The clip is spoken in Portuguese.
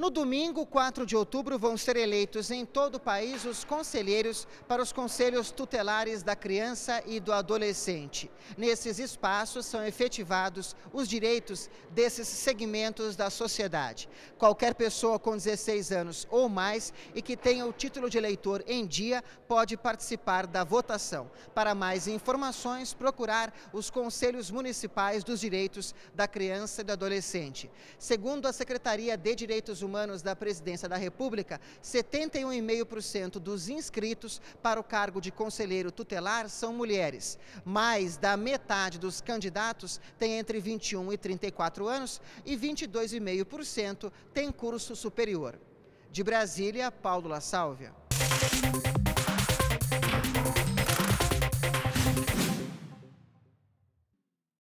No domingo, 4 de outubro, vão ser eleitos em todo o país os conselheiros para os conselhos tutelares da criança e do adolescente. Nesses espaços são efetivados os direitos desses segmentos da sociedade. Qualquer pessoa com 16 anos ou mais e que tenha o título de eleitor em dia pode participar da votação. Para mais informações, procurar os conselhos municipais dos direitos da criança e do adolescente. Segundo a Secretaria de Direitos Humanos, Humanos da Presidência da República, 71,5% dos inscritos para o cargo de conselheiro tutelar são mulheres. Mais da metade dos candidatos tem entre 21 e 34 anos e 22,5% tem curso superior. De Brasília, Paulo La Sálvia.